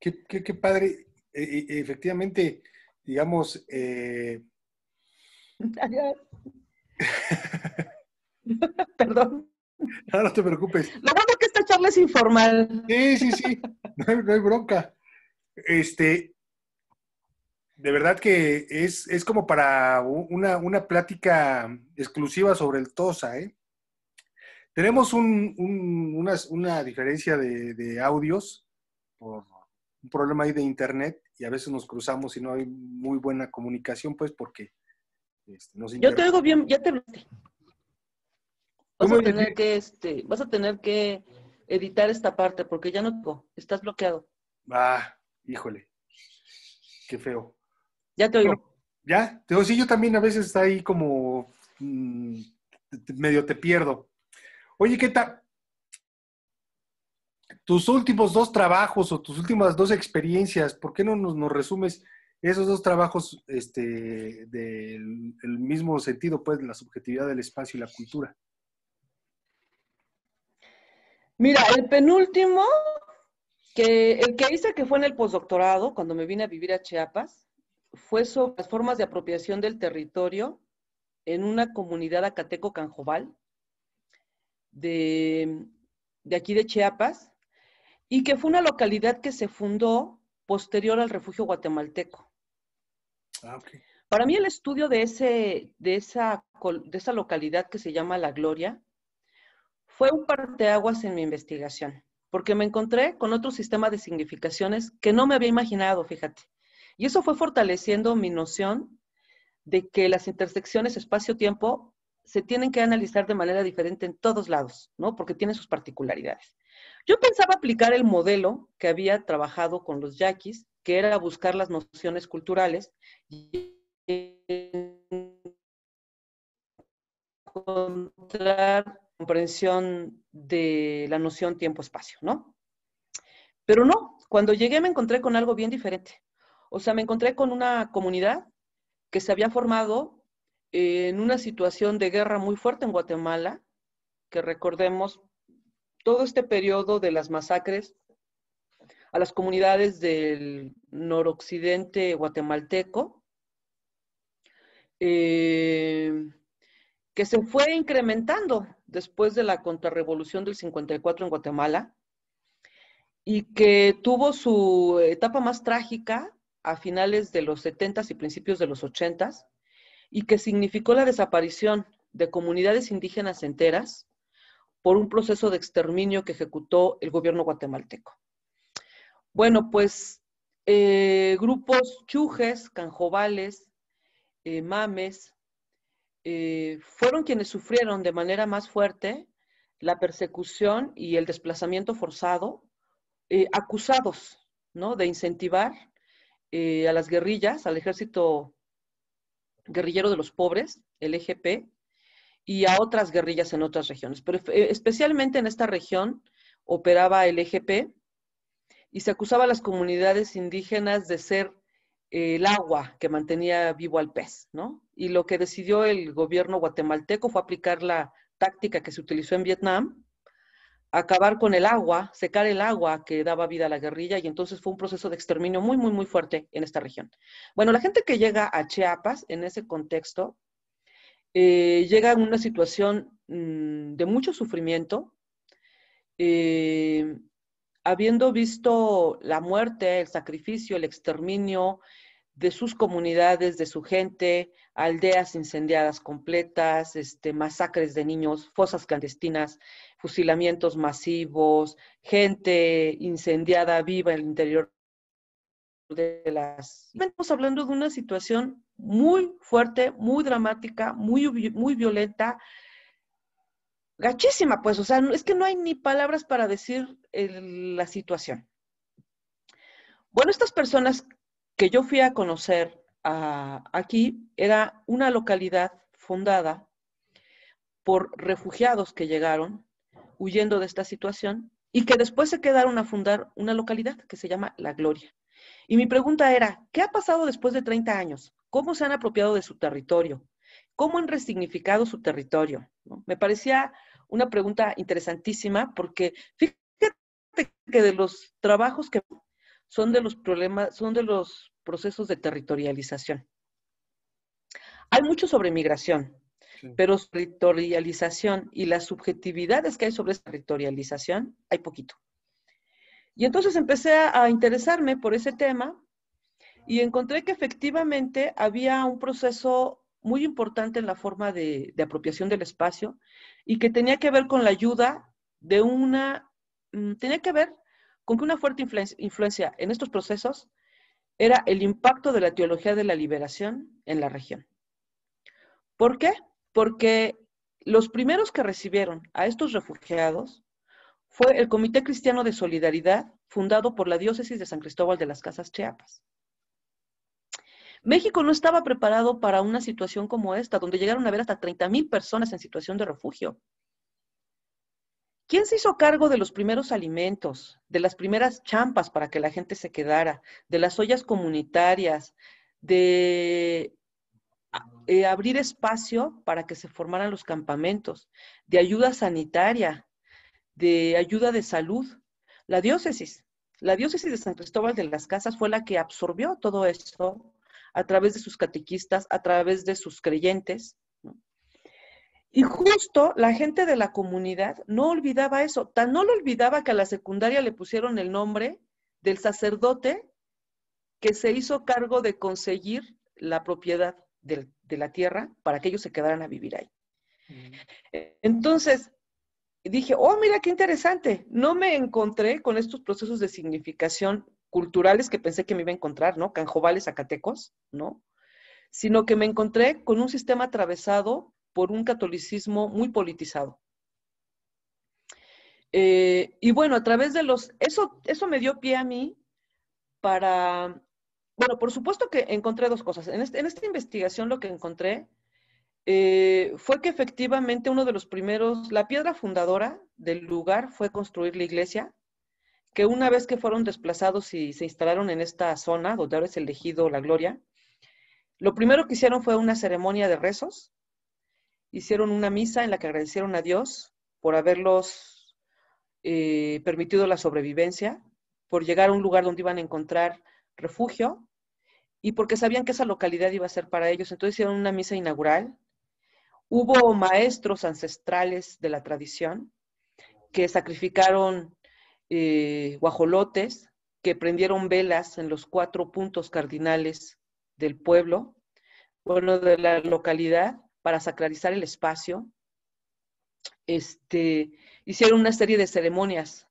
Qué, padre. E, e, e, efectivamente, digamos... Eh... Perdón. No, te preocupes. Lo bueno que esta charla es informal. Sí, sí, sí. No hay, bronca. Este, de verdad que es, es como para una, una, plática exclusiva sobre el TOSA, ¿eh? Tenemos una, diferencia de, audios por un problema ahí de internet y a veces nos cruzamos y no hay muy buena comunicación, pues porque este, Yo te oigo bien, ya te Vas que, este, vas a tener que editar esta parte porque ya no estás bloqueado. Ah, híjole, qué feo. Ya te oigo. ya, te oigo, sí, yo también a veces ahí como mm, medio te pierdo. Oye, ¿qué tal? Tus últimos dos trabajos o tus últimas dos experiencias, ¿por qué no nos, resumes esos dos trabajos este, del mismo sentido, pues, de la subjetividad del espacio y la cultura? Mira, el penúltimo, que, el que hice que fue en el postdoctorado, cuando me vine a vivir a Chiapas, fue sobre las formas de apropiación del territorio en una comunidad acateco-canjobal de, aquí de Chiapas, y que fue una localidad que se fundó posterior al refugio guatemalteco. Ah, Para mí el estudio de, ese, de, esa, de esa localidad que se llama La Gloria fue un parteaguas en mi investigación, porque me encontré con otro sistema de significaciones que no me había imaginado, fíjate. Y eso fue fortaleciendo mi noción de que las intersecciones espacio-tiempo se tienen que analizar de manera diferente en todos lados, ¿no? Porque tienen sus particularidades. Yo pensaba aplicar el modelo que había trabajado con los yaquis, que era buscar las nociones culturales y encontrar comprensión de la noción tiempo-espacio, ¿no? Pero no, cuando llegué me encontré con algo bien diferente. O sea, me encontré con una comunidad que se había formado en una situación de guerra muy fuerte en Guatemala, que recordemos todo este periodo de las masacres a las comunidades del noroccidente guatemalteco, eh, que se fue incrementando después de la contrarrevolución del 54 en Guatemala y que tuvo su etapa más trágica a finales de los 70s y principios de los 80s, y que significó la desaparición de comunidades indígenas enteras por un proceso de exterminio que ejecutó el gobierno guatemalteco. Bueno, pues eh, grupos chujes, canjobales, eh, mames, eh, fueron quienes sufrieron de manera más fuerte la persecución y el desplazamiento forzado, acusados ¿no? de incentivar a las guerrillas, al ejército guerrillero de los pobres, el EGP, y a otras guerrillas en otras regiones. Pero eh, especialmente en esta región operaba el EGP y se acusaba a las comunidades indígenas de ser eh, el agua que mantenía vivo al pez, ¿no? Y lo que decidió el gobierno guatemalteco fue aplicar la táctica que se utilizó en Vietnam, acabar con el agua, secar el agua que daba vida a la guerrilla y entonces fue un proceso de exterminio muy, muy, muy fuerte en esta región. Bueno, la gente que llega a Chiapas en ese contexto eh, llega en una situación mm, de mucho sufrimiento, eh, habiendo visto la muerte, el sacrificio, el exterminio, de sus comunidades, de su gente, aldeas incendiadas completas, este, masacres de niños, fosas clandestinas, fusilamientos masivos, gente incendiada viva en el interior de las... Estamos hablando de una situación muy fuerte, muy dramática, muy, muy violenta, gachísima, pues, o sea, es que no hay ni palabras para decir la situación. Bueno, estas personas que yo fui a conocer aquí era una localidad fundada por refugiados que llegaron huyendo de esta situación y que después se quedaron a fundar una localidad que se llama La Gloria. Y mi pregunta era, ¿qué ha pasado después de 30 años? ¿Cómo se han apropiado de su territorio? ¿Cómo han resignificado su territorio? Me parecía una pregunta interesantísima porque fíjate que de los trabajos que son de los problemas, son de los procesos de territorialización. Hay mucho sobre migración, pero territorialización y las subjetividades que hay sobre territorialización, hay poquito. Y entonces empecé a, interesarme por ese tema y encontré que efectivamente había un proceso muy importante en la forma de, de apropiación del espacio y que tenía que ver con la ayuda de una, mm, tenía que ver con que una fuerte influencia en estos procesos era el impacto de la teología de la liberación en la región. ¿Por qué? Porque los primeros que recibieron a estos refugiados fue el Comité Cristiano de Solidaridad, fundado por la diócesis de San Cristóbal de las Casas Chiapas. México no estaba preparado para una situación como esta, donde llegaron a haber hasta 30.000 personas en situación de refugio. ¿Quién se hizo cargo de los primeros alimentos, de las primeras champas para que la gente se quedara, de las ollas comunitarias, de eh, abrir espacio para que se formaran los campamentos, de ayuda sanitaria, de ayuda de salud? La diócesis. La diócesis de San Cristóbal de las Casas fue la que absorbió todo esto a través de sus catequistas, a través de sus creyentes, y justo la gente de la comunidad no olvidaba eso, tan no lo olvidaba que a la secundaria le pusieron el nombre del sacerdote que se hizo cargo de conseguir la propiedad de, la tierra para que ellos se quedaran a vivir ahí. Entonces, dije, oh, mira qué interesante, no me encontré con estos procesos de significación culturales que pensé que me iba a encontrar, ¿no? Canjobales, Zacatecos, ¿no? Sino que me encontré con un sistema atravesado por un catolicismo muy politizado. Eh, y bueno, a través de los, eso, eso me dio pie a mí para, bueno, por supuesto que encontré dos cosas. En, este, esta investigación lo que encontré eh, fue que efectivamente uno de los primeros, la piedra fundadora del lugar fue construir la iglesia, que una vez que fueron desplazados y se instalaron en esta zona donde ahora es elegido la gloria, lo primero que hicieron fue una ceremonia de rezos hicieron una misa en la que agradecieron a Dios por haberlos eh, permitido la sobrevivencia, por llegar a un lugar donde iban a encontrar refugio y porque sabían que esa localidad iba a ser para ellos. Entonces hicieron una misa inaugural. Hubo maestros ancestrales de la tradición que sacrificaron eh, guajolotes, que prendieron velas en los cuatro puntos cardinales del pueblo, bueno, de la localidad, para sacralizar el espacio, este, hicieron una serie de ceremonias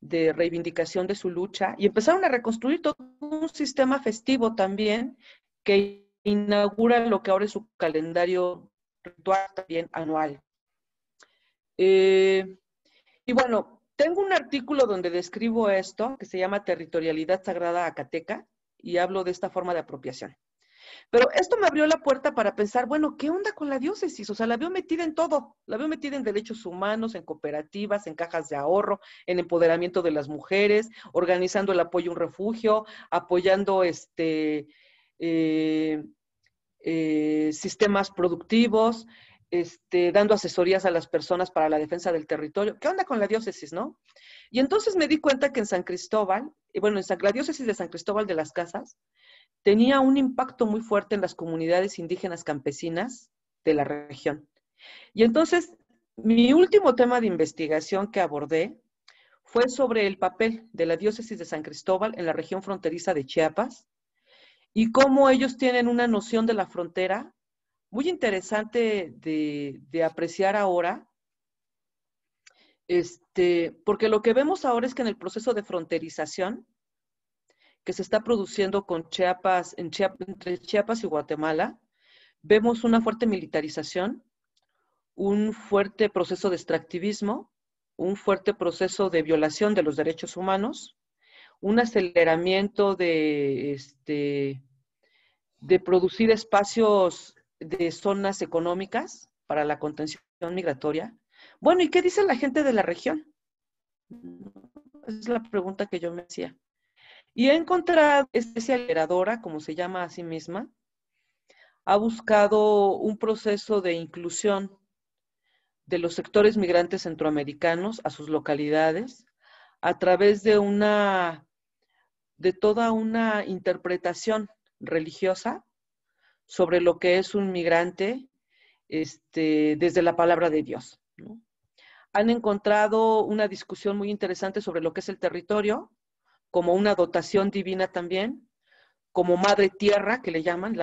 de reivindicación de su lucha y empezaron a reconstruir todo un sistema festivo también que inaugura lo que ahora es su calendario ritual también anual. Eh, y bueno, tengo un artículo donde describo esto que se llama Territorialidad Sagrada Acateca y hablo de esta forma de apropiación. Pero esto me abrió la puerta para pensar, bueno, ¿qué onda con la diócesis? O sea, la veo metida en todo, la veo metida en derechos humanos, en cooperativas, en cajas de ahorro, en empoderamiento de las mujeres, organizando el apoyo a un refugio, apoyando este eh, eh, sistemas productivos, este, dando asesorías a las personas para la defensa del territorio. ¿Qué onda con la diócesis, no? Y entonces me di cuenta que en San Cristóbal, eh, bueno, en la diócesis de San Cristóbal de las Casas, tenía un impacto muy fuerte en las comunidades indígenas campesinas de la región. Y entonces, mi último tema de investigación que abordé fue sobre el papel de la diócesis de San Cristóbal en la región fronteriza de Chiapas y cómo ellos tienen una noción de la frontera muy interesante de, de apreciar ahora, este, porque lo que vemos ahora es que en el proceso de fronterización, que se está produciendo con Chiapas, entre Chiapas y Guatemala, vemos una fuerte militarización, un fuerte proceso de extractivismo, un fuerte proceso de violación de los derechos humanos, un aceleramiento de, este, de producir espacios de zonas económicas para la contención migratoria. Bueno, ¿y qué dice la gente de la región? Es la pregunta que yo me hacía. Y ha encontrado especie como se llama a sí misma, ha buscado un proceso de inclusión de los sectores migrantes centroamericanos a sus localidades a través de una de toda una interpretación religiosa sobre lo que es un migrante este, desde la palabra de Dios. Han encontrado una discusión muy interesante sobre lo que es el territorio, como una dotación divina también, como madre tierra, que le llaman,